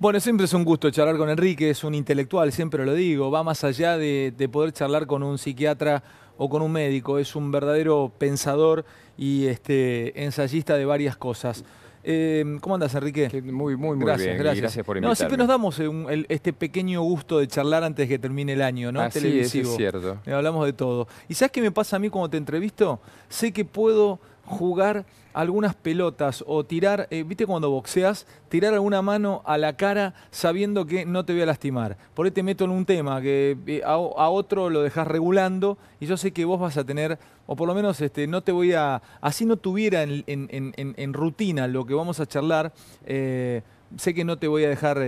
Bueno, siempre es un gusto charlar con Enrique, es un intelectual, siempre lo digo, va más allá de, poder charlar con un psiquiatra o con un médico, es un verdadero pensador y este, ensayista de varias cosas. Em, ¿Cómo andas, Enrique? Muy, muy, muy bien. Gracias. gracias por invitarme. No, siempre nos damos este pequeño gusto de charlar antes de que termine el año, ¿no? Así Televisivo. Es, es cierto. Eh, hablamos de todo. ¿Y sabes qué me pasa a mí cuando te entrevisto? Sé que puedo jugar algunas pelotas o tirar, eh, viste cuando boxeas, tirar alguna mano a la cara sabiendo que no te voy a lastimar. Por ahí te meto en un tema que eh, a, otro lo dejas regulando y yo sé que vos vas a tener, o por lo menos este, no te voy a, así no tuviera en, en, rutina lo que vamos a charlar. Eh, sé que no te voy a dejar,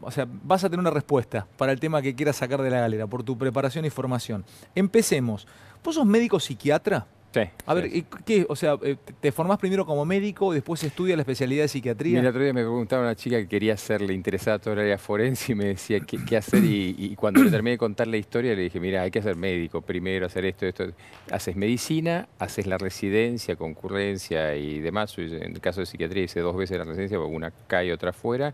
o sea, vas a tener una respuesta para el tema que quieras sacar de la galera por tu preparación y formación. Empecemos. ¿Vos sos médico psiquiatra? a ver, ¿qué? O sea, eh, ¿te formás primero como médico, después estudias la especialidad de psiquiatría? El otro día me preguntaba una chica que quería hacerle interesada toda área forense y me decía qué, hacer y, cuando le terminé de contar la historia le dije, mira, hay que hacer médico primero, hacer esto, esto. Haces medicina, haces la residencia, concurrencia y demás. En el caso de psiquiatría hice dos veces la residencia, una acá y otra afuera.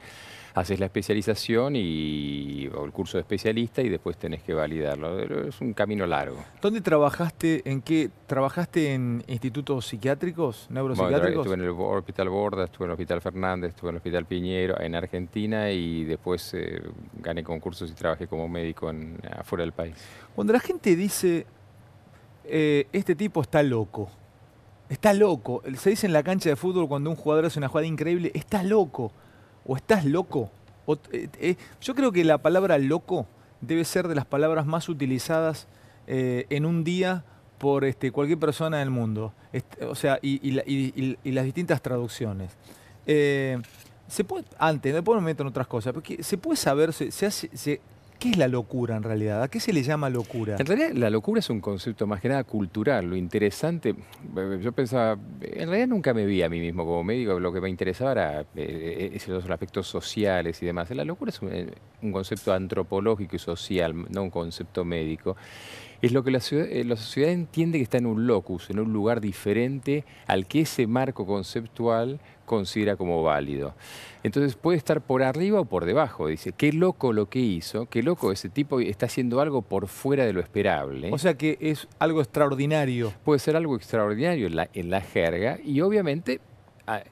Haces la especialización y o el curso de especialista y después tenés que validarlo. Es un camino largo. ¿Dónde trabajaste? ¿En qué trabajaste? en institutos psiquiátricos, neuropsiquiátricos? estuve en el Hospital Borda, estuve en el Hospital Fernández, estuve en el Hospital Piñero, en Argentina, y después eh, gané concursos y trabajé como médico afuera del país. Cuando la gente dice, eh, este tipo está loco, está loco, se dice en la cancha de fútbol cuando un jugador hace una jugada increíble, está loco, o estás loco. Eh, yo creo que la palabra loco debe ser de las palabras más utilizadas en un día por este, cualquier persona del mundo, o sea, y, las distintas traducciones. Eh, se puede, antes, después me meto en otras cosas, porque se puede saber, se, se, hace, se ¿Qué es la locura en realidad? ¿A qué se le llama locura? En realidad la locura es un concepto más que nada cultural. Lo interesante, eh, yo pensaba, en realidad nunca me vi a mí mismo como médico, lo que me interesaba era eh, eh, los aspectos sociales y demás. La locura es un, concepto antropológico y social, no un concepto médico. Es lo que la sociedad entiende que está en un locus, en un lugar diferente al que ese marco conceptual considera como válido. Entonces puede estar por arriba o por debajo. Dice, qué loco lo que hizo, qué loco ese tipo está haciendo algo por fuera de lo esperable. O sea que es algo extraordinario. Puede ser algo extraordinario en la, jerga y obviamente ah,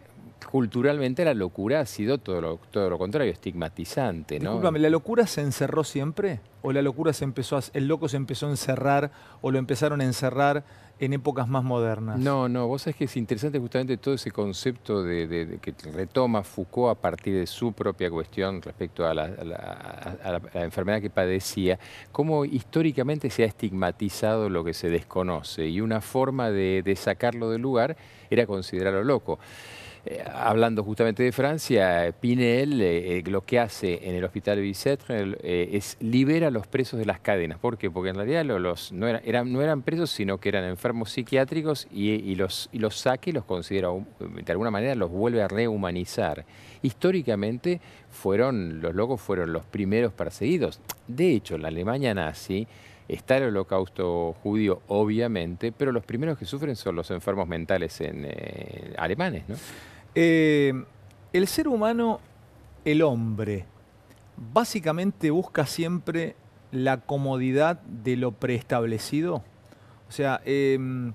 culturalmente la locura ha sido todo lo, contrario, estigmatizante. ¿no? ¿la locura se encerró siempre? ¿O la locura se empezó el loco se empezó a encerrar o lo empezaron a encerrar? en épocas más modernas. No, no, vos sabés que es interesante justamente todo ese concepto de, que retoma Foucault a partir de su propia cuestión respecto a la, enfermedad que padecía, cómo históricamente se ha estigmatizado lo que se desconoce y una forma de sacarlo del lugar era considerarlo loco. Eh, hablando justamente de Francia, Pinel eh, eh, lo que hace en el hospital Bicetre es libera a los presos de las cadenas. ¿Por qué? Porque en realidad no, eran, presos, sino que eran enfermos psiquiátricos y, los, y los saca y los considera, de alguna manera, los vuelve a rehumanizar. Históricamente fueron, los locos fueron los primeros perseguidos. De hecho, en la Alemania nazi, Está el holocausto judío, obviamente, pero los primeros que sufren son los enfermos mentales en, alemanes, ¿no? Eh, el ser humano, el hombre, básicamente busca siempre la comodidad de lo preestablecido. O sea, em,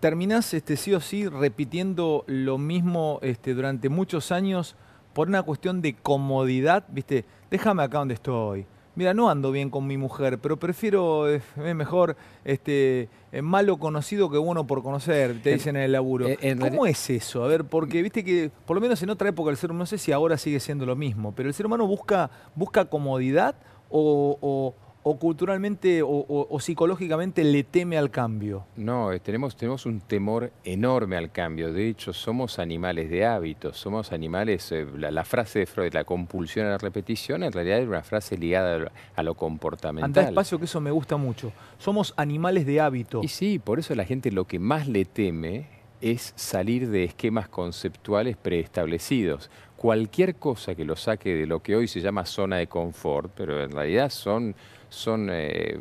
terminás este, sí o sí repitiendo lo mismo este, durante muchos años por una cuestión de comodidad, ¿viste? Déjame acá donde estoy mira, no ando bien con mi mujer, pero prefiero, eh, es mejor este, eh, malo conocido que bueno por conocer, te dicen en el laburo. ¿Cómo es eso? A ver, porque viste que, por lo menos en otra época el ser humano, no sé si ahora sigue siendo lo mismo, pero el ser humano busca, busca comodidad o o culturalmente o, psicológicamente le teme al cambio? No, eh, tenemos, tenemos un temor enorme al cambio. De hecho, somos animales de hábitos, somos animales, eh, la, frase de Freud, la compulsión a la repetición, en realidad es una frase ligada a lo comportamental. Anda espacio que eso me gusta mucho. Somos animales de hábito. Y sí, por eso la gente lo que más le teme es salir de esquemas conceptuales preestablecidos cualquier cosa que lo saque de lo que hoy se llama zona de confort, pero en realidad son son, eh,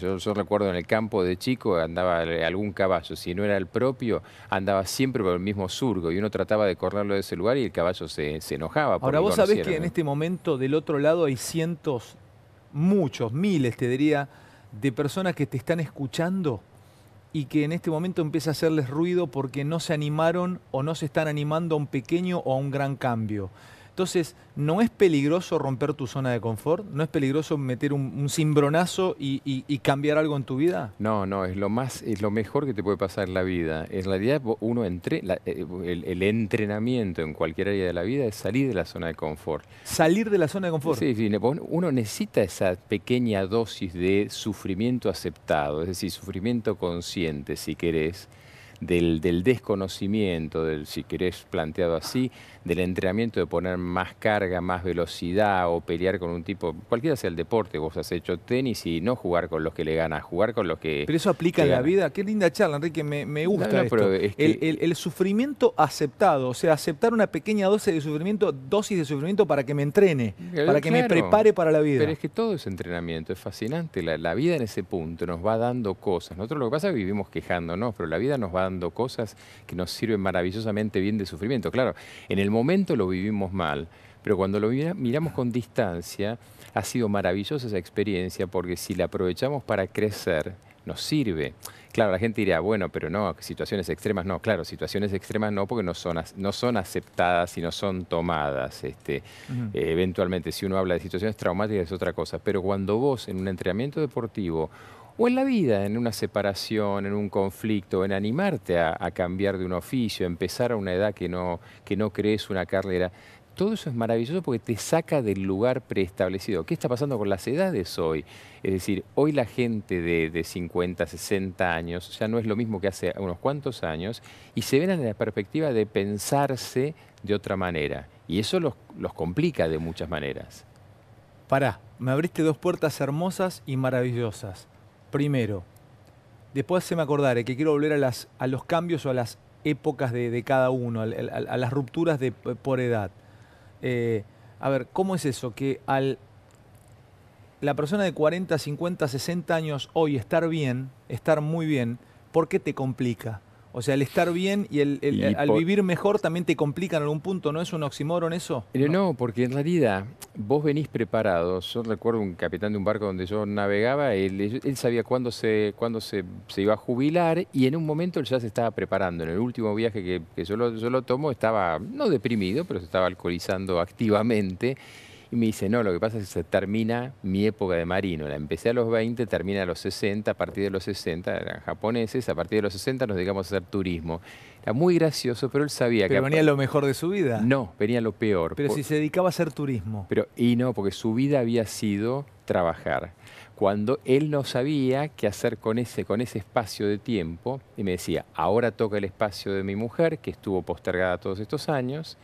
yo, recuerdo en el campo de chico andaba algún caballo, si no era el propio, andaba siempre por el mismo surgo y uno trataba de correrlo de ese lugar y el caballo se, enojaba. Ahora vos sabés que en este momento del otro lado hay cientos, muchos, miles te diría, de personas que te están escuchando y que en este momento empieza a hacerles ruido porque no se animaron o no se están animando a un pequeño o a un gran cambio. Entonces, ¿no es peligroso romper tu zona de confort? ¿No es peligroso meter un, un cimbronazo y, cambiar algo en tu vida? No, no, es lo, más, es lo mejor que te puede pasar en la vida. En realidad, uno entre, eh, el, entrenamiento en cualquier área de la vida es salir de la zona de confort. ¿Salir de la zona de confort? Sí, sí uno necesita esa pequeña dosis de sufrimiento aceptado, es decir, sufrimiento consciente, si querés. Del, desconocimiento, del si querés planteado así, del entrenamiento de poner más carga, más velocidad o pelear con un tipo, cualquiera sea el deporte, vos has hecho tenis y no jugar con los que le ganas, jugar con los que... Pero eso aplica en la vida, qué linda charla, Enrique, me, gusta. esto. el, sufrimiento aceptado, o sea, aceptar una pequeña dosis de sufrimiento, dosis de sufrimiento para que me entrene, para que me prepare para la vida. Pero es que todo es entrenamiento, es fascinante, la, la vida en ese punto nos va dando cosas. Nosotros lo que pasa es que vivimos quejándonos, pero la vida nos va dando cosas que nos sirven maravillosamente bien de sufrimiento. Claro, en el momento lo vivimos mal, pero cuando lo miramos con distancia, ha sido maravillosa esa experiencia porque si la aprovechamos para crecer, nos sirve. Claro, la gente dirá, bueno, pero no, situaciones extremas no. Claro, situaciones extremas no porque no son, no son aceptadas y no son tomadas. Este, eh, eventualmente, si uno habla de situaciones traumáticas es otra cosa. Pero cuando vos en un entrenamiento deportivo o en la vida, en una separación, en un conflicto, en animarte a, cambiar de un oficio, empezar a una edad que no, crees una carrera. Todo eso es maravilloso porque te saca del lugar preestablecido. ¿Qué está pasando con las edades hoy? Es decir, hoy la gente de, de 50, 60 años ya no es lo mismo que hace unos cuantos años y se ven en la perspectiva de pensarse de otra manera. Y eso los, los complica de muchas maneras. Pará, me abriste dos puertas hermosas y maravillosas primero. Después se me acordaré eh, que quiero volver a, las, a los cambios o a las épocas de, cada uno, a, las rupturas de, eh, por edad. Eh, a ver, ¿cómo es eso? Que al la persona de 40, 50, 60 años hoy estar bien, estar muy bien, ¿por qué te complica? O sea, el estar bien y, el, al vivir mejor también te complican en algún punto, ¿no es un oxímoron eso? no. porque en realidad vos venís preparados. Yo recuerdo un capitán de un barco donde yo navegaba, él, sabía cuándo, se, cuándo se, iba a jubilar y en un momento él ya se estaba preparando. En el último viaje que, que yo, yo lo tomo estaba, no deprimido, pero se estaba alcoholizando activamente. Y me dice, no, lo que pasa es que se termina mi época de marino. La empecé a los 20, termina a los 60, a partir de los 60 eran japoneses, a partir de los 60 nos dedicamos a hacer turismo. Era muy gracioso, pero él sabía pero que... venía lo mejor de su vida? No, venía lo peor. Pero si se dedicaba a hacer turismo. Pero, y no, porque su vida había sido trabajar. Cuando él no sabía qué hacer con ese, con ese espacio de tiempo, y me decía, ahora toca el espacio de mi mujer, que estuvo postergada todos estos años,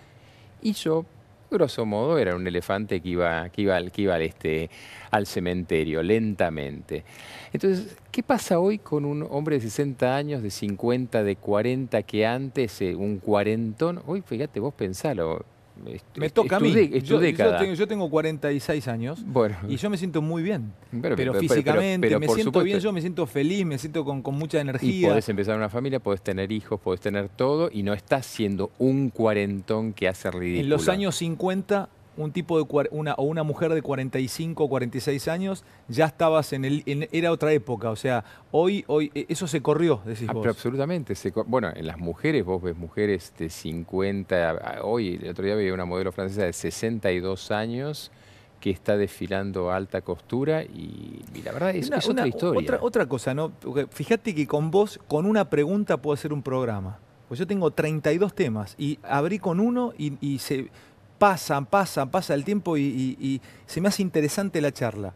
y yo grosso modo era un elefante que iba, que iba, que iba al, este, al cementerio lentamente. Entonces, ¿qué pasa hoy con un hombre de 60 años, de 50, de 40, que antes, eh, un cuarentón? Hoy, fíjate, vos pensalo, me toca a mí. yo, tengo, 46 años y yo me siento muy bien. Pero, físicamente, me siento bien, yo me siento feliz, me siento con, mucha energía. Y podés empezar una familia, puedes tener hijos, puedes tener todo y no estás siendo un cuarentón que hace ridículo. En los años 50 un tipo de una, o una mujer de 45 o 46 años, ya estabas en el era otra época, o sea, hoy hoy e, eso se corrió, decís ah, vos. absolutamente, bueno, en las mujeres vos ves mujeres de 50, hoy el otro día veía una modelo francesa de 62 años que está desfilando alta costura y, la verdad es, una, otra historia. Otra, cosa, ¿no? fíjate que con vos, con una pregunta puedo hacer un programa. Pues yo tengo 32 temas y abrí con uno y, y se, pasan, pasan, pasa el tiempo y, se me hace interesante la charla.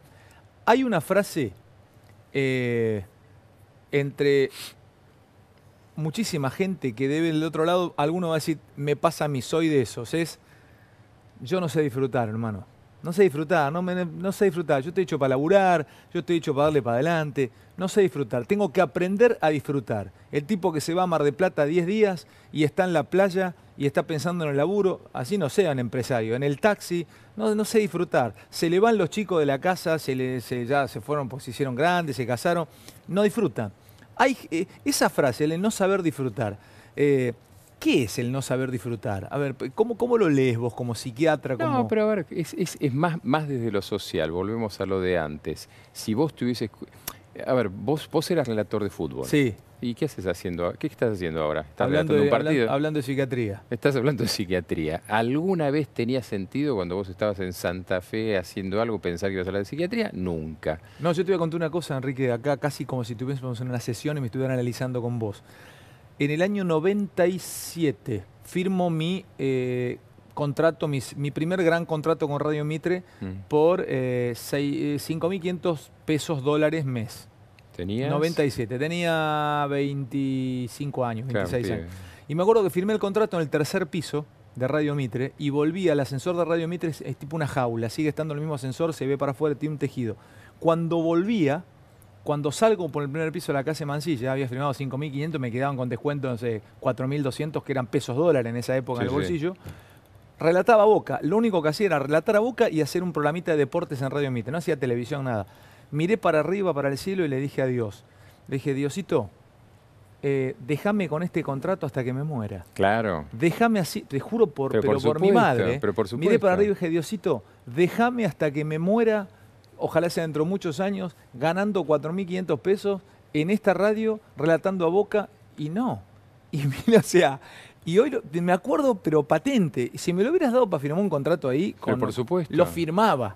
Hay una frase eh, entre muchísima gente que debe del otro lado, alguno va a decir, me pasa a mí, soy de esos, es, yo no sé disfrutar, hermano. No sé disfrutar, no, no sé disfrutar. Yo te he hecho para laburar, yo te he hecho para darle para adelante. No sé disfrutar. Tengo que aprender a disfrutar. El tipo que se va a Mar de Plata 10 días y está en la playa y está pensando en el laburo, así no sea sean empresario. En el taxi, no, sé disfrutar. Se le van los chicos de la casa, se, le, ya se fueron porque se hicieron grandes, se casaron. No disfruta. Hay, eh, esa frase, el no saber disfrutar. Eh, ¿Qué es el no saber disfrutar? A ver, ¿cómo, cómo lo lees vos como psiquiatra? No, pero a ver, es, más, más desde lo social, volvemos a lo de antes. Si vos tuvieses... A ver, vos, vos eras relator de fútbol. Sí. ¿Y qué haces haciendo? ¿Qué estás haciendo ahora? ¿Estás hablando de un partido? Hablando, de psiquiatría. Estás hablando de psiquiatría. ¿Alguna vez tenía sentido cuando vos estabas en Santa Fe haciendo algo pensar que ibas a hablar de psiquiatría? Nunca. No, yo te voy a contar una cosa, Enrique, acá casi como si estuviésemos en una sesión y me estuvieran analizando con vos. En el año 97 firmo mi eh, contrato, mi primer gran contrato con Radio Mitre mm. por 5.500 eh, eh, pesos dólares mes. ¿Tenías? 97, tenía 25 años, 26 años. Y me acuerdo que firmé el contrato en el tercer piso de Radio Mitre y volví al ascensor de Radio Mitre, es, tipo una jaula, sigue estando el mismo ascensor, se ve para afuera, tiene un tejido. Cuando volvía, cuando salgo por el primer piso de la casa de Mancilla, había firmado 5.500, me quedaban con descuento, no 4.200, que eran pesos dólares en esa época en el bolsillo. Relataba a Boca. Lo único que hacía era relatar a Boca y hacer un programita de deportes en Radio Mite. No hacía televisión, nada. Miré para arriba, para el cielo y le dije a Dios. Le dije, Diosito, eh, déjame con este contrato hasta que me muera. Claro. Déjame así, te juro por, por, mi madre. Eh". Pero por Miré para arriba y dije, Diosito, déjame hasta que me muera ojalá sea dentro de muchos años, ganando 4.500 pesos en esta radio, relatando a Boca, y no. Y sea, y hoy me acuerdo, pero patente, si me lo hubieras dado para firmar un contrato ahí, lo firmaba.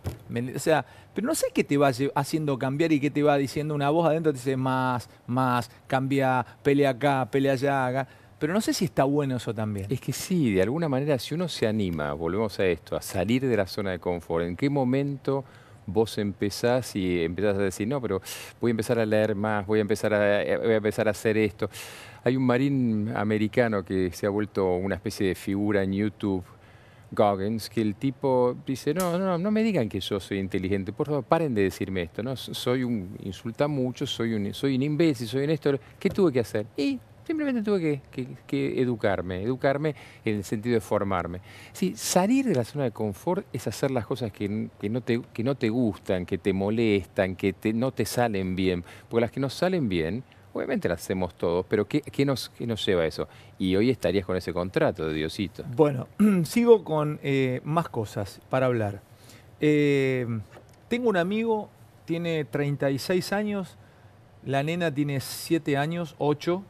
o sea, pero no sé qué te va haciendo cambiar y qué te va diciendo una voz adentro, te dice más, más, cambia, pelea acá, pelea allá. Pero no sé si está bueno eso también. Es que sí, de alguna manera, si uno se anima, volvemos a esto, a salir de la zona de confort, ¿en qué momento vos empezás y empezás a decir, no, pero voy a empezar a leer más, voy a empezar eh, a, empezar a hacer esto. Hay un marín americano que se ha vuelto una especie de figura en YouTube, Goggins, que el tipo dice, no, no, no me digan que yo soy inteligente, por favor, paren de decirme esto, ¿no? Soy un, insulta mucho, soy un, soy un imbécil, soy un esto, ¿qué tuve que hacer? Y Simplemente tuve que, educarme, educarme en el sentido de formarme. Sí, salir de la zona de confort es hacer las cosas que, no, te, que no te gustan, que te molestan, que te, no te salen bien. Porque las que nos salen bien, obviamente las hacemos todos, pero ¿qué, nos, nos lleva a eso? Y hoy estarías con ese contrato de Diosito. Bueno, sigo con eh, más cosas para hablar. Eh, tengo un amigo, tiene 36 años, la nena tiene 7 años, 8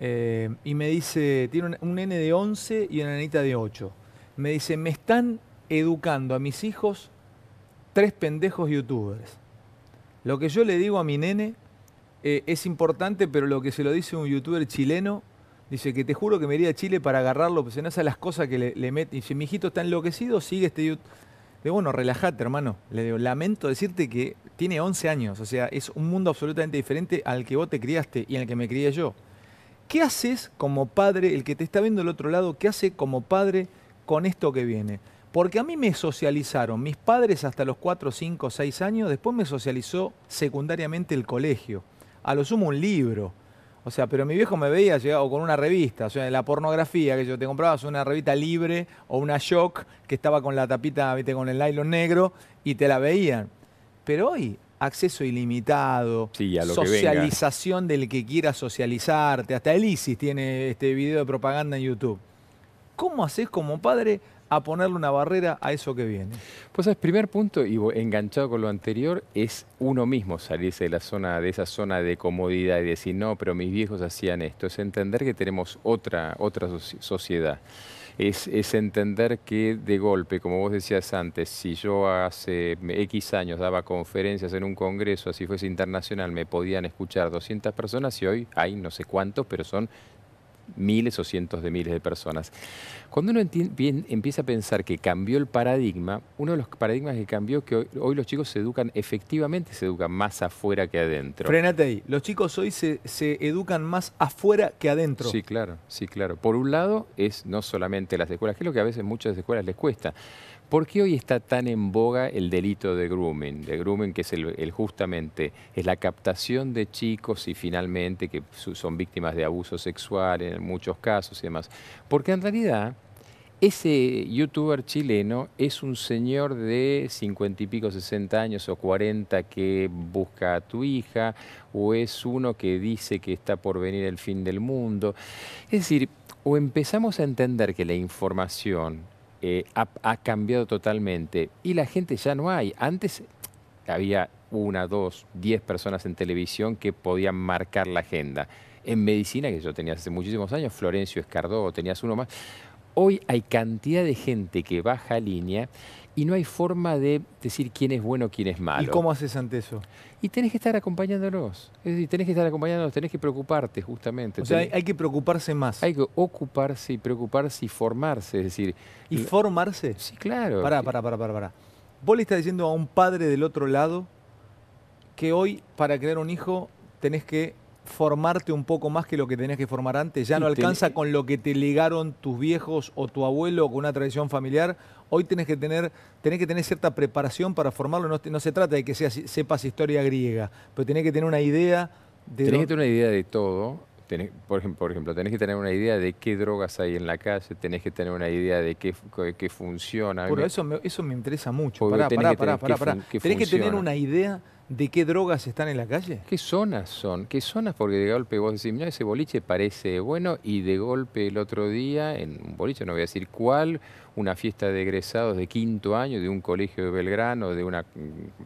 eh, y me dice, tiene un, nene de 11 y una nenita de 8. Me dice, me están educando a mis hijos tres pendejos youtubers. Lo que yo le digo a mi nene eh, es importante, pero lo que se lo dice un youtuber chileno, dice que te juro que me iría a Chile para agarrarlo, pues no esas las cosas que le, mete. y Dice, mi hijito está enloquecido, sigue este youtuber. Digo, bueno, relájate, hermano. Le digo, lamento decirte que tiene 11 años, o sea, es un mundo absolutamente diferente al que vos te criaste y al que me crié yo. ¿Qué haces como padre, el que te está viendo del otro lado, qué hace como padre con esto que viene? Porque a mí me socializaron mis padres hasta los 4, 5, 6 años, después me socializó secundariamente el colegio, a lo sumo un libro. O sea, pero mi viejo me veía llegado con una revista, o sea, la pornografía que yo te comprabas, una revista libre o una shock que estaba con la tapita, viste, con el nylon negro y te la veían. Pero hoy acceso ilimitado, socialización del que quiera socializarte. Hasta el tiene este video de propaganda en YouTube. ¿Cómo haces como padre a ponerle una barrera a eso que viene? Pues el primer punto, y enganchado con lo anterior, es uno mismo salirse de la zona, de esa zona de comodidad y decir, no, pero mis viejos hacían esto. Es entender que tenemos otra, otra sociedad es, es entender que de golpe, como vos decías antes, si yo hace X años daba conferencias en un congreso, así fuese internacional, me podían escuchar 200 personas y hoy hay no sé cuántos, pero son miles o cientos de miles de personas. Cuando uno bien, empieza a pensar que cambió el paradigma, uno de los paradigmas que cambió es que hoy, los chicos se educan, efectivamente se educan más afuera que adentro. Frenate ahí, los chicos hoy se, se educan más afuera que adentro. Sí, claro, sí, claro. Por un lado es no solamente las escuelas, que es lo que a veces muchas escuelas les cuesta, ¿Por qué hoy está tan en boga el delito de grooming? De grooming que es el, justamente es la captación de chicos y finalmente que son víctimas de abuso sexual en muchos casos y demás. Porque en realidad ese youtuber chileno es un señor de 50 y pico, 60 años o 40 que busca a tu hija o es uno que dice que está por venir el fin del mundo. Es decir, o empezamos a entender que la información eh, ha, cambiado totalmente y la gente ya no hay. Antes había una, dos, diez personas en televisión que podían marcar la agenda. En medicina, que yo tenía hace muchísimos años, Florencio Escardó, tenías uno más. Hoy hay cantidad de gente que baja línea y no hay forma de decir quién es bueno, quién es malo. ¿Y cómo haces ante eso? Y tenés que estar acompañándolos. Es decir, tenés que estar acompañándolos, tenés que preocuparte justamente. O sea, hay que preocuparse más. Hay que ocuparse y preocuparse y formarse, es decir... ¿Y formarse? Sí, claro. Pará, para para para Vos le estás diciendo a un padre del otro lado que hoy, para crear un hijo, tenés que formarte un poco más que lo que tenías que formar antes. Ya no alcanza con lo que te ligaron tus viejos o tu abuelo con una tradición familiar hoy tenés que tener, que tener cierta preparación para formarlo. No, se trata de que seas, sepas historia griega, pero tenés que tener una idea de. Tenés que tener una idea de todo por, ejemplo, tenés que tener una idea de qué drogas hay en la calle, tenés que tener una idea de qué, funciona. Bueno, eso me, eso me interesa mucho. Pará, pará, pará, ¿Tenés que tener una idea de qué drogas están en la calle? ¿Qué zonas son? ¿Qué zonas? Porque de golpe vos decís, mira, ese boliche parece bueno y de golpe el otro día, en un boliche, no voy a decir cuál, una fiesta de egresados de quinto año de un colegio de Belgrano, de una,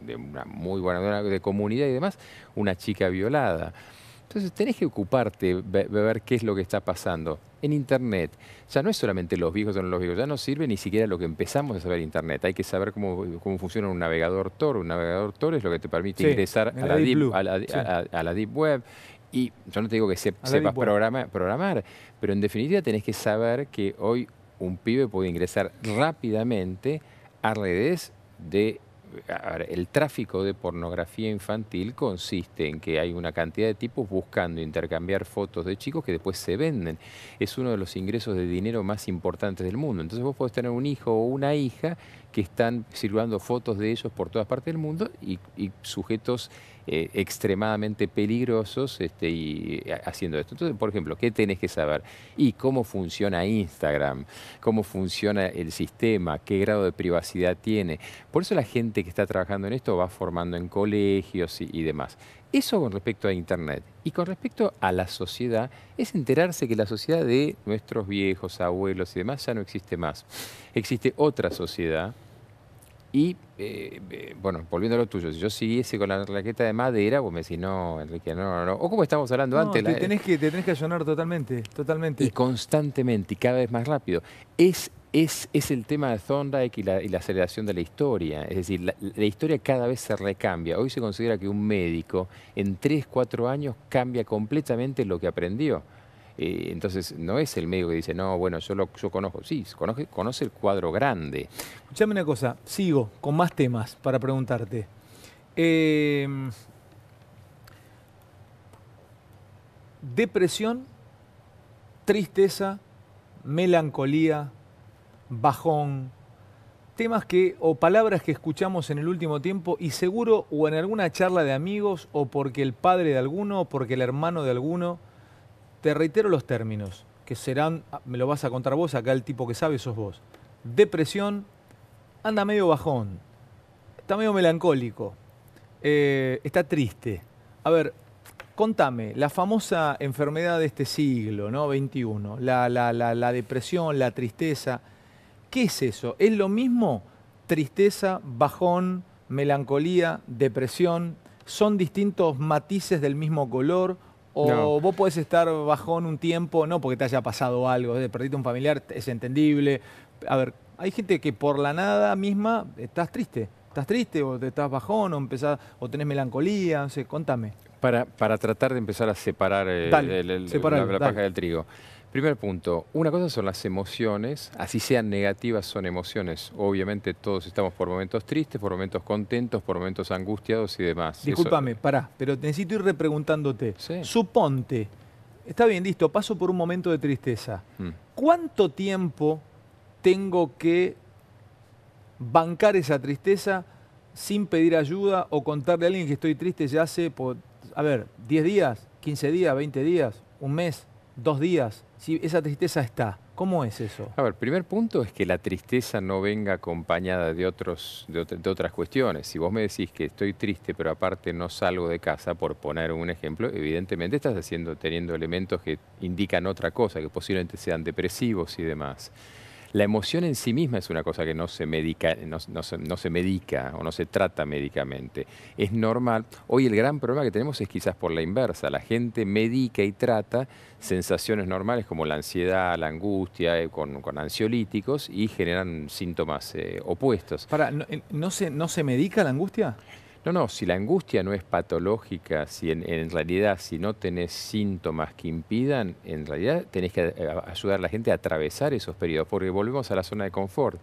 de una muy buena de comunidad y demás, una chica violada. Entonces tenés que ocuparte, de ver qué es lo que está pasando. En Internet, ya no es solamente los viejos o no los viejos, ya no sirve ni siquiera lo que empezamos a saber Internet. Hay que saber cómo, cómo funciona un navegador Tor. Un navegador Tor es lo que te permite ingresar a la, deep, Web. Y yo no te digo que sepas programar, pero en definitiva tenés que saber que hoy un pibe puede ingresar rápidamente a redes de el tráfico de pornografía infantil consiste en que hay una cantidad de tipos buscando intercambiar fotos de chicos que después se venden. Es uno de los ingresos de dinero más importantes del mundo. Entonces vos podés tener un hijo o una hija que están circulando fotos de ellos por todas partes del mundo y, sujetos eh, extremadamente peligrosos este, y eh, haciendo esto. Entonces, por ejemplo, ¿qué tenés que saber? ¿Y cómo funciona Instagram? ¿Cómo funciona el sistema? ¿Qué grado de privacidad tiene? Por eso la gente que está trabajando en esto va formando en colegios y demás. Eso con respecto a Internet. Y con respecto a la sociedad, es enterarse que la sociedad de nuestros viejos, abuelos y demás ya no existe más. Existe otra sociedad. Y, eh, eh, bueno, volviendo a lo tuyo, si yo siguiese con la raqueta de madera, vos me decís, no, Enrique, no, no, no. O como estábamos hablando antes. Te, que, te tenés que ayunar totalmente, totalmente. Y constantemente, y cada vez más rápido. Es es, el tema de Thorndike y la, aceleración de la historia. Es decir, la, historia cada vez se recambia. Hoy se considera que un médico en 3, 4 años cambia completamente lo que aprendió. Eh, entonces, no es el médico que dice, no, bueno, yo, lo, conozco. Sí, conoce, el cuadro grande. Escuchame una cosa, sigo con más temas para preguntarte. Em, depresión, tristeza, melancolía, bajón, temas que o palabras que escuchamos en el último tiempo y seguro o en alguna charla de amigos o porque el padre de alguno o porque el hermano de alguno, te reitero los términos, que serán, ah, me lo vas a contar vos, acá el tipo que sabe sos vos. Depresión, anda medio bajón, está medio melancólico, eh, está triste. A ver, contame, la famosa enfermedad de este siglo, ¿no? 21, la depresión, la tristeza, ¿Qué es eso? ¿Es lo mismo tristeza, bajón, melancolía, depresión? ¿Son distintos matices del mismo color? ¿O vos podés estar bajón un tiempo, no porque te haya pasado algo, eh, perdiste un familiar, es entendible? A ver, hay gente que por la nada misma estás triste. ¿Estás triste o te estás bajón o, o tenés melancolía? No sé, contame. Para, para tratar de empezar a separar, eh, la paja del trigo. Primer punto, una cosa son las emociones, así sean negativas son emociones. Obviamente todos estamos por momentos tristes, por momentos contentos, por momentos angustiados y demás. Discúlpame, pará, pero necesito ir repreguntándote. Suponte, está bien, listo, paso por un momento de tristeza. Mm. ¿Cuánto tiempo tengo que bancar esa tristeza sin pedir ayuda o contarle a alguien que estoy triste ya hace, por, a ver, 10 días, 15 días, 20 días, un mes, dos días? si esa tristeza está. ¿Cómo es eso? A ver, primer punto es que la tristeza no venga acompañada de, otros, de, otras cuestiones. Si vos me decís que estoy triste, pero aparte no salgo de casa, por poner un ejemplo, evidentemente estás haciendo, teniendo elementos que indican otra cosa, que posiblemente sean depresivos y demás. La emoción en sí misma es una cosa que no se medica, no, se, o no se trata médicamente. Es normal. Hoy el gran problema que tenemos es quizás por la inversa. La gente medica y trata sensaciones normales como la ansiedad, la angustia, eh, con, ansiolíticos y generan síntomas eh, opuestos. Para, ¿no, eh, ¿no se medica la angustia? No, no, si la angustia no es patológica, si en, realidad si no tenés síntomas que impidan, en realidad tenés que eh, ayudar a la gente a atravesar esos periodos, porque volvemos a la zona de confort.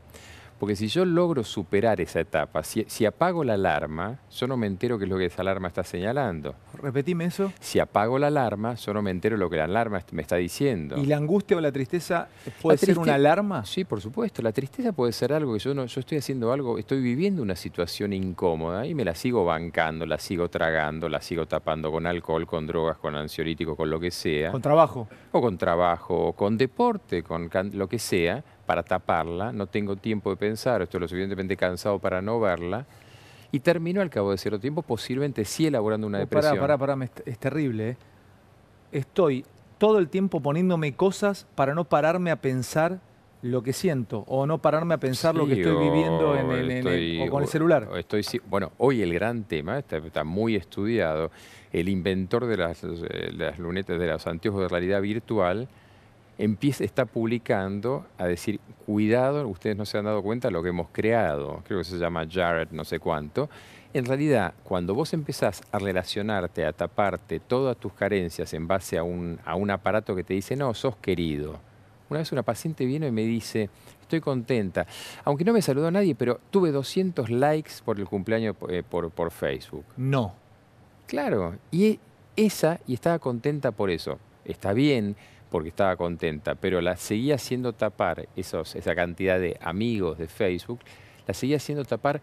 Porque si yo logro superar esa etapa, si, apago la alarma, yo no me entero qué es lo que esa alarma está señalando. Repetime eso. Si apago la alarma, yo no me entero lo que la alarma me está diciendo. ¿Y la angustia o la tristeza puede ser una alarma? Sí, por supuesto. La tristeza puede ser algo que yo no, yo estoy haciendo algo, estoy viviendo una situación incómoda y me la sigo bancando, la sigo tragando, la sigo tapando con alcohol, con drogas, con ansiolíticos, con lo que sea. Con trabajo. O con trabajo, o con deporte, con lo que sea para taparla, no tengo tiempo de pensar, estoy lo suficientemente cansado para no verla. Y termino al cabo de cierto tiempo, posiblemente sí elaborando una oh, depresión. Pará, pará, es terrible. Eh. Estoy todo el tiempo poniéndome cosas para no pararme a pensar lo que siento o no pararme a pensar lo que estoy viviendo en, oh, o con el celular. Oh, estoy, bueno, hoy el gran tema, está, muy estudiado, el inventor de las, eh, las lunetas, de los anteojos de realidad virtual, empieza, está publicando a decir, cuidado, ustedes no se han dado cuenta de lo que hemos creado, creo que se llama Jared, no sé cuánto. En realidad, cuando vos empezás a relacionarte, a taparte todas tus carencias en base a un, a un aparato que te dice, no, sos querido. Una vez una paciente vino y me dice, estoy contenta, aunque no me saludó nadie, pero tuve 200 likes por el cumpleaños eh, por, por Facebook. No. Claro, y esa, y estaba contenta por eso. Está bien, porque estaba contenta, pero la seguía haciendo tapar esos, esa cantidad de amigos de Facebook, la seguía haciendo tapar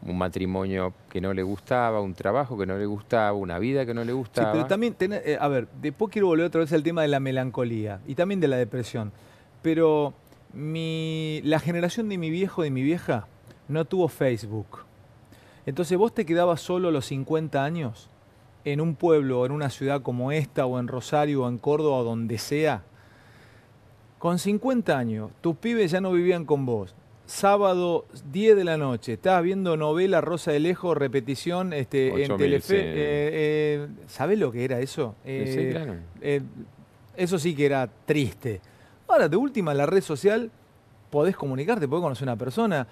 un matrimonio que no le gustaba, un trabajo que no le gustaba, una vida que no le gustaba. Sí, pero también, eh, a ver, después quiero volver otra vez al tema de la melancolía y también de la depresión. Pero la generación de mi viejo, de mi vieja, no tuvo Facebook. Entonces vos te quedabas solo los 50 años en un pueblo, en una ciudad como esta, o en Rosario, o en Córdoba, o donde sea, con 50 años, tus pibes ya no vivían con vos. Sábado 10 de la noche, estabas viendo novela Rosa de Lejos, repetición este, en Telefe. Eh, eh, ¿Sabés lo que era eso? Eh, eso sí que era triste. Ahora, de última, la red social, podés comunicarte, podés conocer a una persona.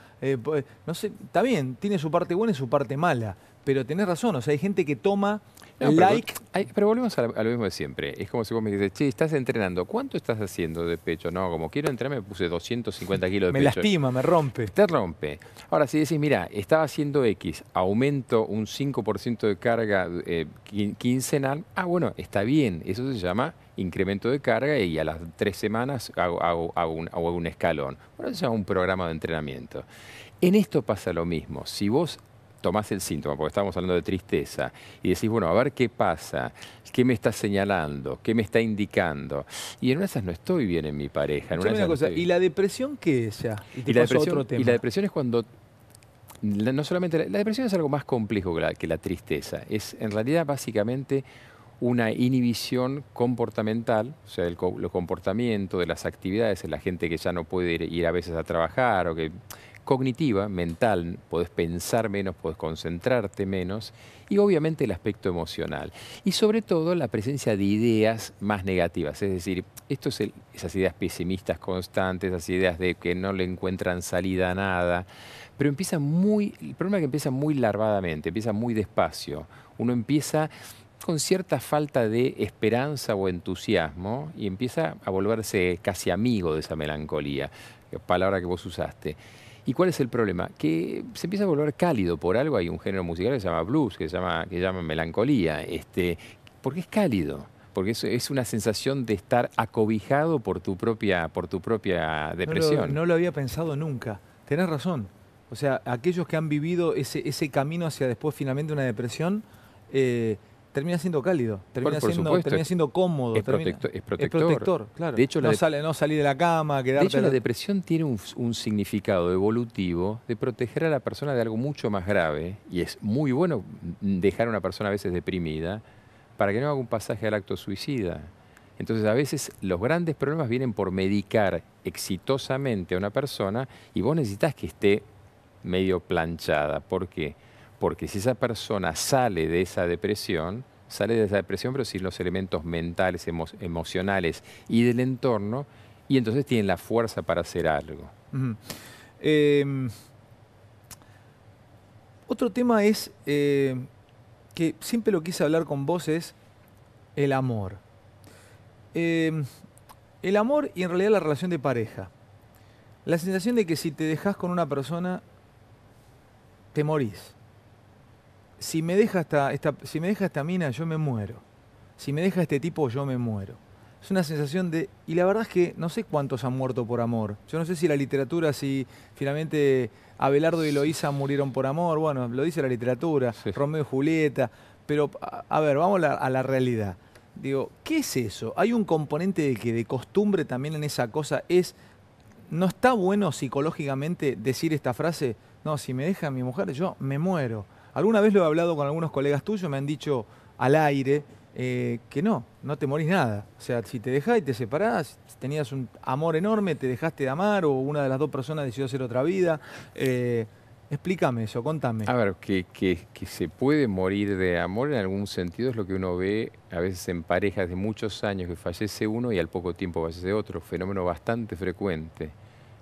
no sé, está bien, tiene su parte buena y su parte mala pero tenés razón, o sea, hay gente que toma like. Pero, volvemos a, lo mismo de siempre. Es como si vos me dices, che, estás entrenando, ¿cuánto estás haciendo de pecho? No, como quiero entrenar, me puse 250 kilos de pecho. Me lastima, me rompe. Te rompe. Ahora, si decís, mira, estaba haciendo X, aumento un 5% de carga eh, quincenal, ah, bueno, está bien, eso se llama incremento de carga y a las tres semanas hago, un, escalón. Bueno, eso se llama un programa de entrenamiento. En esto pasa lo mismo. Si vos tomás el síntoma, porque estábamos hablando de tristeza, y decís, bueno, a ver qué pasa, qué me está señalando, qué me está indicando. Y en una de esas no estoy bien en mi pareja. ¿Y la depresión qué es ya? Y, la depresión, la depresión es cuando... no solamente la, depresión es algo más complejo que la, tristeza. Es en realidad básicamente una inhibición comportamental, o sea, el, comportamiento de las actividades, la gente que ya no puede ir, a veces a trabajar o que cognitiva, mental, podés pensar menos, podés concentrarte menos, y obviamente el aspecto emocional. Y sobre todo la presencia de ideas más negativas, es decir, esto esas ideas pesimistas constantes, esas ideas de que no le encuentran salida a nada, pero empieza muy, el problema es que empieza muy larvadamente, empieza muy despacio. Uno empieza con cierta falta de esperanza o entusiasmo y empieza a volverse casi amigo de esa melancolía, palabra que vos usaste. ¿Y cuál es el problema? Que se empieza a volver cálido. Por algo hay un género musical que se llama blues, que se llama, que llama melancolía, este, porque es cálido porque es, es una sensación de estar acobijado por tu propia, por tu propia depresión. No lo, había pensado nunca. Tenés razón. O sea, aquellos que han vivido ese, camino hacia después finalmente una depresión, eh, termina siendo cálido, termina, siendo, cómodo. Es, protector, claro. De hecho, no, salir no de la cama, quedarte... De hecho, la depresión tiene un, un, significado evolutivo de proteger a la persona de algo mucho más grave, y es muy bueno dejar a una persona a veces deprimida para que no haga un pasaje al acto suicida. Entonces, a veces los grandes problemas vienen por medicar exitosamente a una persona y vos necesitas que esté medio planchada. ¿Por qué? Porque si esa persona sale de esa depresión, sale de esa depresión pero sin los elementos mentales, emocionales y del entorno, y entonces tiene la fuerza para hacer algo. Em, otro tema es eh, que siempre lo quise hablar con vos es el amor. Em, el amor y en realidad la relación de pareja. La sensación de que si te dejas con una persona, te morís si me deja esta, si me esta mina, yo me muero. Si me deja este tipo, yo me muero. Es una sensación de... Y la verdad es que no sé cuántos han muerto por amor. Yo no sé si la literatura, si finalmente Abelardo y Eloísa murieron por amor. Bueno, lo dice la literatura, Romeo y Julieta. Pero, a, ver, vamos a, a la realidad. Digo, ¿qué es eso? Hay un componente de que de costumbre también en esa cosa es, ¿no está bueno psicológicamente decir esta frase? No, si me deja mi mujer, yo me muero. Alguna vez lo he hablado con algunos colegas tuyos, me han dicho al aire eh, que no, no te morís nada. O sea, si te dejás y te separás, tenías un amor enorme, te dejaste de amar o una de las dos personas decidió hacer otra vida. Eh, explícame eso, contame. A ver, que, que, que, se puede morir de amor en algún sentido es lo que uno ve a veces en parejas de muchos años que fallece uno y al poco tiempo fallece otro, fenómeno bastante frecuente.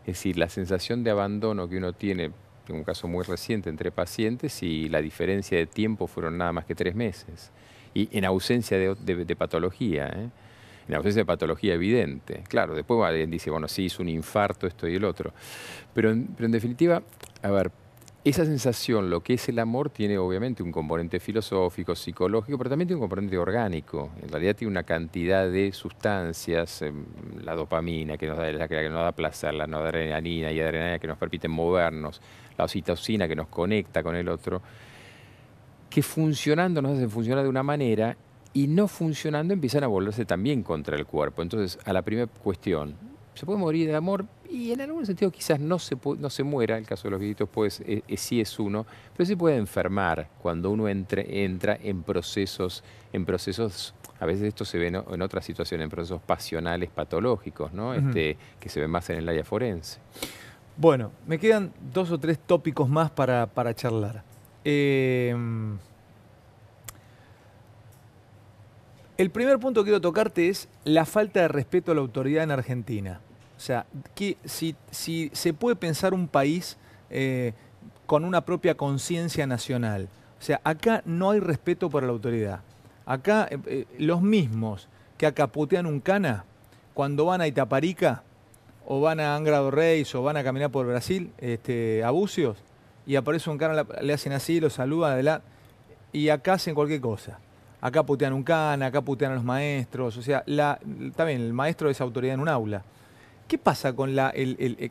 Es decir, la sensación de abandono que uno tiene tengo un caso muy reciente, entre pacientes y la diferencia de tiempo fueron nada más que tres meses. Y en ausencia de, patología, ¿eh? en ausencia de patología evidente. Claro, después alguien dice, bueno, sí, hizo un infarto, esto y el otro. Pero en, definitiva, a ver, esa sensación, lo que es el amor, tiene obviamente un componente filosófico, psicológico, pero también tiene un componente orgánico. En realidad tiene una cantidad de sustancias, em, la dopamina que nos da, la que nos da placer, la adrenalina y adrenalina que nos permiten movernos, la oxitocina que nos conecta con el otro, que funcionando nos hacen funcionar de una manera y no funcionando empiezan a volverse también contra el cuerpo. Entonces, a la primera cuestión, se puede morir de amor y en algún sentido quizás no se, no se muera, el caso de los viejitos pues, eh, eh, sí es uno, pero se puede enfermar cuando uno entre, entra en procesos, en procesos, a veces esto se ve en, otras situaciones, en procesos pasionales patológicos, ¿no? este, que se ve más en el área forense. Bueno, me quedan dos o tres tópicos más para, charlar. Em, el primer punto que quiero tocarte es la falta de respeto a la autoridad en Argentina. O sea, si, se puede pensar un país eh, con una propia conciencia nacional. O sea, acá no hay respeto para la autoridad. Acá eh, eh, los mismos que acapotean un cana, cuando van a Itaparica, o van a Angra do Reis o van a caminar por Brasil, este, a y aparece un cara, le hacen así, lo saludan, la y acá hacen cualquier cosa. Acá putean un cana, acá putean a los maestros, o sea, la, también el maestro es autoridad en un aula. ¿Qué pasa eh,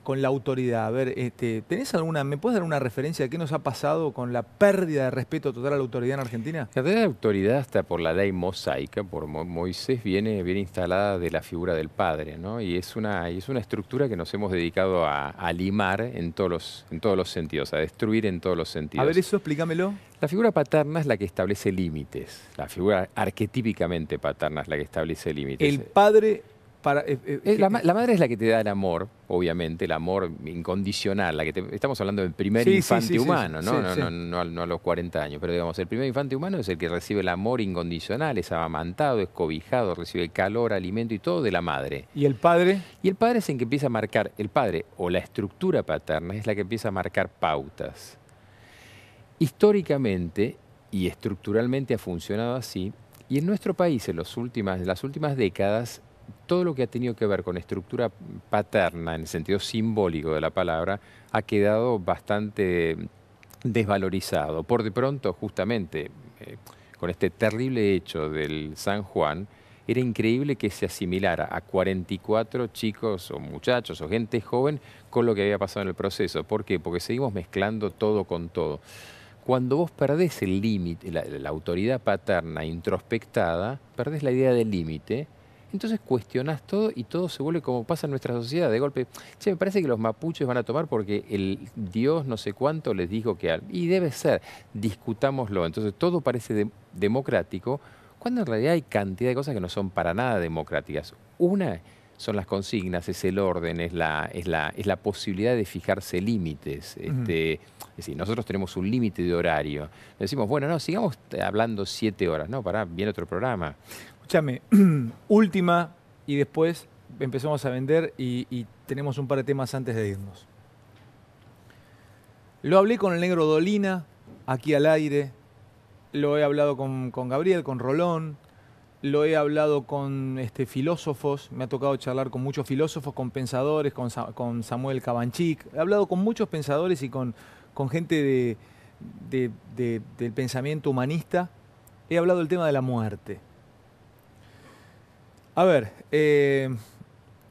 con la, autoridad? A ver, este, alguna, ¿me puedes dar una referencia de qué nos ha pasado con la pérdida de respeto total a la autoridad en Argentina? La de autoridad hasta por la ley mosaica, por Moisés, viene, instalada de la figura del padre, ¿no? Y es una, estructura que nos hemos dedicado a, limar en todos, en todos los sentidos, a destruir en todos los sentidos. A ver, eso explícamelo. La figura paterna es la que establece límites. La figura arquetípicamente paterna es la que establece límites. El padre eh, eh, la, madre es la que te da el amor, obviamente, el amor incondicional. La que estamos hablando del primer infante humano, ¿no? No, a los 40 años, pero digamos, el primer infante humano es el que recibe el amor incondicional, es amamantado, es cobijado, recibe calor, alimento y todo de la madre. ¿Y el padre? Y el padre es el que empieza a marcar, el padre o la estructura paterna es la que empieza a marcar pautas. Históricamente y estructuralmente ha funcionado así. Y en nuestro país, en, los últimas, en las últimas décadas, todo lo que ha tenido que ver con estructura paterna, en el sentido simbólico de la palabra, ha quedado bastante desvalorizado. Por de pronto, justamente, eh, con este terrible hecho del San Juan, era increíble que se asimilara a 44 chicos o muchachos o gente joven con lo que había pasado en el proceso. ¿Por qué? Porque seguimos mezclando todo con todo. Cuando vos perdés el límite, la, la autoridad paterna introspectada, perdés la idea del límite entonces cuestionás todo y todo se vuelve como pasa en nuestra sociedad. De golpe, che, me parece que los mapuches van a tomar porque el Dios no sé cuánto les dijo que... Y debe ser, discutámoslo. Entonces todo parece democrático, cuando en realidad hay cantidad de cosas que no son para nada democráticas. Una son las consignas, es el orden, es la, es la, es la posibilidad de fijarse límites. Este, Es decir, nosotros tenemos un límite de horario. Decimos, bueno, no, sigamos eh, hablando siete horas. No, pará, viene otro programa. Escúchame, última y después empezamos a vender y, tenemos un par de temas antes de irnos. Lo hablé con el negro Dolina, aquí al aire. Lo he hablado con, Gabriel, con Rolón, lo he hablado con este, filósofos, me ha tocado charlar con muchos filósofos, con pensadores, con, Samuel Cabanchic, he hablado con muchos pensadores y con, gente del pensamiento humanista, he hablado del tema de la muerte. A ver, eh,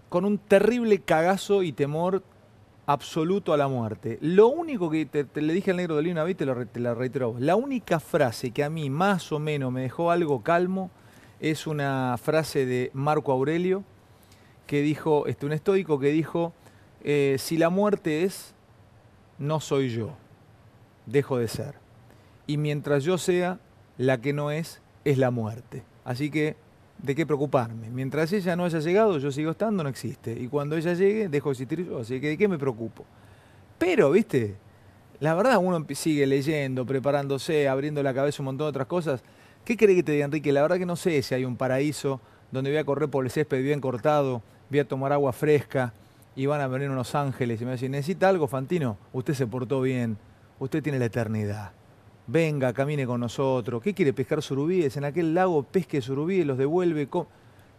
con un terrible cagazo y temor absoluto a la muerte. Lo único que te, le dije al negro de Lina ¿viste? te, lo, la reitero La única frase que a mí más o menos me dejó algo calmo es una frase de Marco Aurelio, que dijo, este, un estoico que dijo, eh, si la muerte es, no soy yo, dejo de ser. Y mientras yo sea, la que no es, es la muerte. Así que de qué preocuparme. Mientras ella no haya llegado, yo sigo estando, no existe. Y cuando ella llegue, dejo de existir yo. Así que de qué me preocupo. Pero, viste, la verdad uno sigue leyendo, preparándose, abriendo la cabeza un montón de otras cosas. ¿Qué cree que te diga, Enrique? La verdad que no sé si hay un paraíso donde voy a correr por el césped bien cortado, voy a tomar agua fresca y van a venir unos ángeles y me van a decir, necesita algo, Fantino, usted se portó bien, usted tiene la eternidad venga, camine con nosotros. ¿Qué quiere pescar surubíes? En aquel lago pesque surubíes, los devuelve.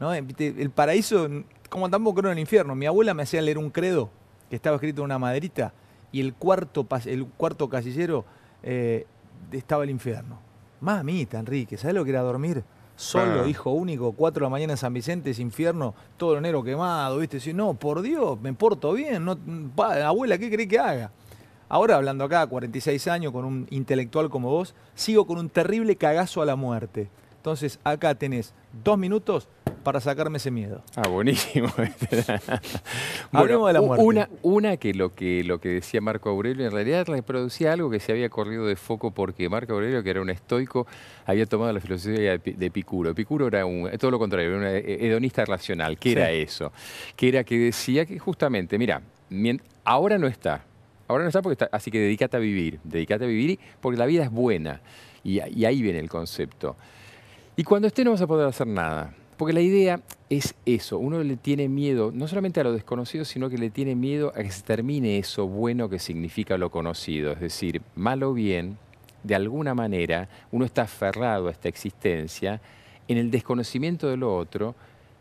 Eh, el paraíso, como tampoco era el infierno. Mi abuela me hacía leer un credo que estaba escrito en una maderita y el cuarto, el cuarto casillero eh, estaba el infierno. Mamita, Enrique, ¿sabes lo que era dormir? Solo, ah. hijo único, cuatro de la mañana en San Vicente, es infierno, todo lo enero quemado, ¿viste? no, por Dios, me porto bien, no, abuela, ¿qué crees que haga? Ahora hablando acá, 46 años, con un intelectual como vos, sigo con un terrible cagazo a la muerte. Entonces, acá tenés dos minutos para sacarme ese miedo. Ah, buenísimo. de la muerte. Una, que, lo que lo que decía Marco Aurelio, en realidad reproducía algo que se había corrido de foco porque Marco Aurelio, que era un estoico, había tomado la filosofía de Epicuro. Epicuro era un, todo lo contrario, era un eh, hedonista racional. ¿Qué era eso? Que era que decía que justamente, mira, ahora no está, ahora no está porque así que dedícate a vivir, dedícate a vivir porque la vida es buena y, ahí viene el concepto. Y cuando esté no vas a poder hacer nada, porque la idea es eso, uno le tiene miedo no solamente a lo desconocido, sino que le tiene miedo a que se termine eso bueno que significa lo conocido, es decir, mal o bien, de alguna manera uno está aferrado a esta existencia en el desconocimiento de lo otro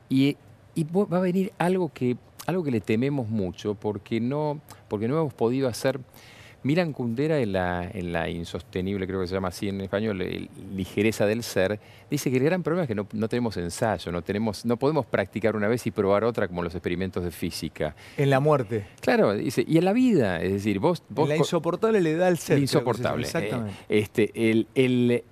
y va a venir algo que algo que le tememos mucho porque no, porque no hemos podido hacer. Milan Kundera en la, insostenible, creo que se llama así en español, ligereza del ser, dice que el gran problema es que no, tenemos ensayo, no, tenemos, no podemos practicar una vez y probar otra como los experimentos de física. En la muerte. Claro, dice, y en la vida, es decir, vos... la insoportable le da el ser. insoportable. Eh, exactamente. este, el, el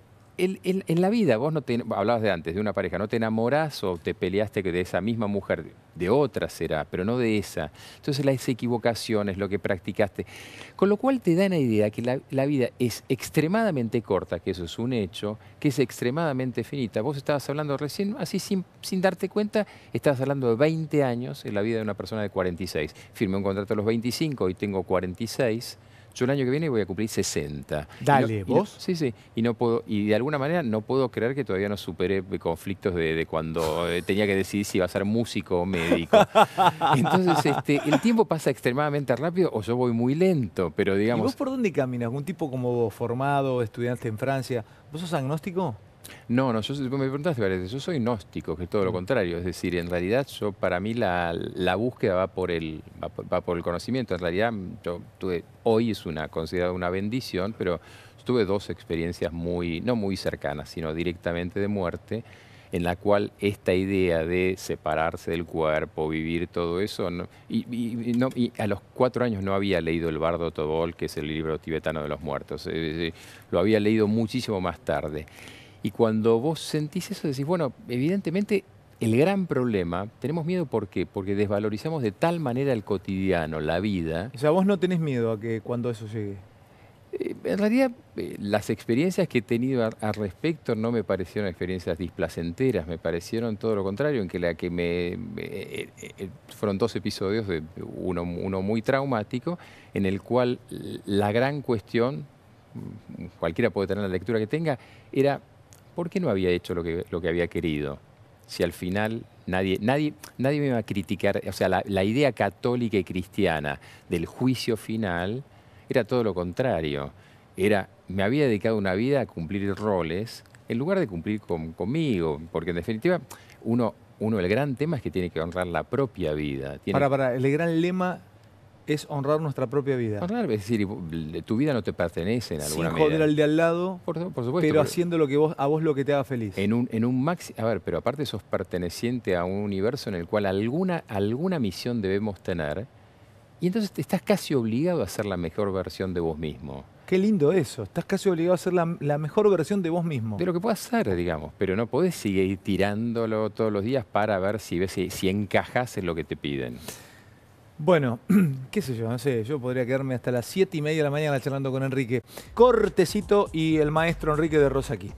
en la vida, vos no te, hablabas de antes, de una pareja, no te enamorás o te peleaste de esa misma mujer de otra será, pero no de esa. Entonces las equivocaciones, lo que practicaste. Con lo cual te da una idea que la, vida es extremadamente corta, que eso es un hecho, que es extremadamente finita. Vos estabas hablando recién, así sin, sin darte cuenta, estabas hablando de 20 años en la vida de una persona de 46. Firmé un contrato a los 25 y tengo 46 yo el año que viene voy a cumplir 60. Dale, ¿vos? sí, sí. Y, no puedo, y de alguna manera no puedo creer que todavía no superé conflictos de, cuando eh, tenía que decidir si iba a ser músico o médico. Entonces, este, el tiempo pasa extremadamente rápido o yo voy muy lento, pero digamos... ¿Y vos por dónde caminas? Un tipo como formado, estudiante en Francia, ¿vos sos agnóstico? No, no, yo, me preguntaste varias veces, yo soy gnóstico, que es todo lo mm. contrario. Es decir, en realidad yo, para mí la, búsqueda va por, el, va por, el conocimiento. En realidad yo tuve, hoy es una considerada una bendición, pero tuve dos experiencias muy, no muy cercanas, sino directamente de muerte, en la cual esta idea de separarse del cuerpo, vivir todo eso, y, a los cuatro años no había leído El Bardo Tobol, que es el libro tibetano de los muertos, lo había leído muchísimo más tarde. Y cuando vos sentís eso, decís, bueno, evidentemente el gran problema, tenemos miedo ¿por qué? Porque desvalorizamos de tal manera el cotidiano, la vida. O sea, vos no tenés miedo a que cuando eso llegue. Eh, en realidad, eh, las experiencias que he tenido al respecto no me parecieron experiencias displacenteras, me parecieron todo lo contrario, en que la que me... Eh, fueron dos episodios, de uno muy traumático, en el cual la gran cuestión, mm, cualquiera puede tener la lectura que tenga, era ¿por qué no había hecho lo que, lo que había querido? Si al final nadie, nadie, nadie me iba a criticar, o sea, la, idea católica y cristiana del juicio final era todo lo contrario. Era, me había dedicado una vida a cumplir roles en lugar de cumplir conmigo, porque en definitiva uno uno, el gran tema es que tiene que honrar la propia vida. Tiene... Para, para, el gran lema es honrar nuestra propia vida. Honrar, es decir, tu vida no te pertenece en alguna Sin joder al de al lado, pero haciendo lo que vos, a vos lo que te haga feliz. En un, en un máximo A ver, pero aparte sos perteneciente a un universo en el cual alguna, alguna misión debemos tener y entonces estás casi obligado a ser la mejor versión de vos mismo. Qué lindo eso. Estás casi obligado a ser la, mejor versión de vos mismo. De lo que puedas hacer digamos. Pero no podés seguir tirándolo todos los días para ver si, ves, si, si encajas en lo que te piden. Bueno, qué sé yo, no sé, yo podría quedarme hasta las 7 y media de la mañana charlando con Enrique. Cortecito y el maestro Enrique de Rosa aquí.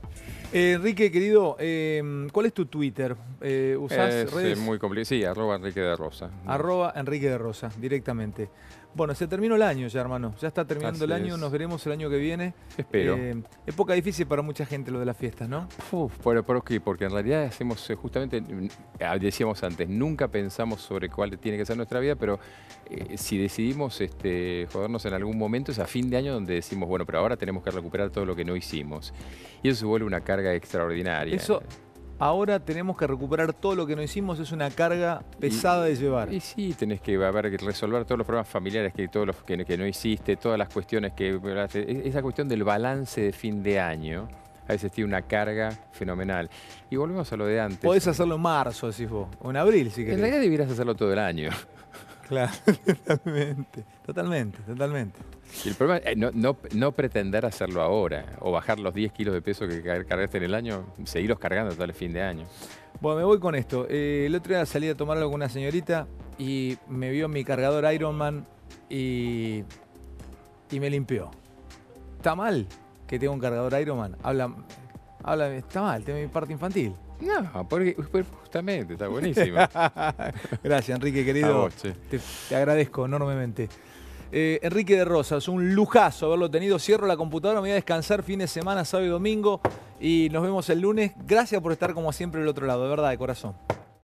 Eh, Enrique, querido, em, ¿cuál es tu Twitter? Eh, es, eh, muy complicado. Sí, arroba Enrique de Rosa. Arroba Enrique de Rosa, directamente. Bueno, se terminó el año ya, hermano. Ya está terminando el año, nos veremos el año que viene. Espero. Eh, época difícil para mucha gente lo de las fiestas, ¿no? Uf, Pero ¿por, qué? Porque en realidad hacemos eh, justamente, eh, decíamos antes, nunca pensamos sobre cuál tiene que ser nuestra vida, pero eh, si decidimos este, jodernos en algún momento es a fin de año donde decimos, bueno, pero ahora tenemos que recuperar todo lo que no hicimos. Y eso se vuelve una carga extraordinaria. Eso ahora tenemos que recuperar todo lo que no hicimos, es una carga pesada de llevar. Y sí, tenés que resolver todos los problemas familiares que todos que, no hiciste, todas las cuestiones que e, e, esa cuestión del balance de fin de año. A veces tiene una carga fenomenal. Y volvemos a lo de antes. Podés hacerlo en marzo, decís vos, o en abril, si querés. En realidad deberías hacerlo todo el año. Claro, totalmente, totalmente, totalmente el problema es eh, no, pretender hacerlo ahora o bajar los 10 kilos de peso que cargaste en el año, seguirlos cargando hasta el fin de año. Bueno, me voy con esto. Eh, el otro día salí a tomar algo con una señorita y me vio mi cargador Ironman y, me limpió. Está mal que tenga un cargador Ironman. Habla, habla, está mal, tengo mi parte infantil. No, porque, pues, justamente, está buenísimo. Gracias, Enrique, querido. te agradezco enormemente. Eh, Enrique de Rosas, un lujazo haberlo tenido. Cierro la computadora, me voy a descansar fin de semana, sábado y domingo. Y nos vemos el lunes. Gracias por estar como siempre al otro lado, de verdad, de corazón.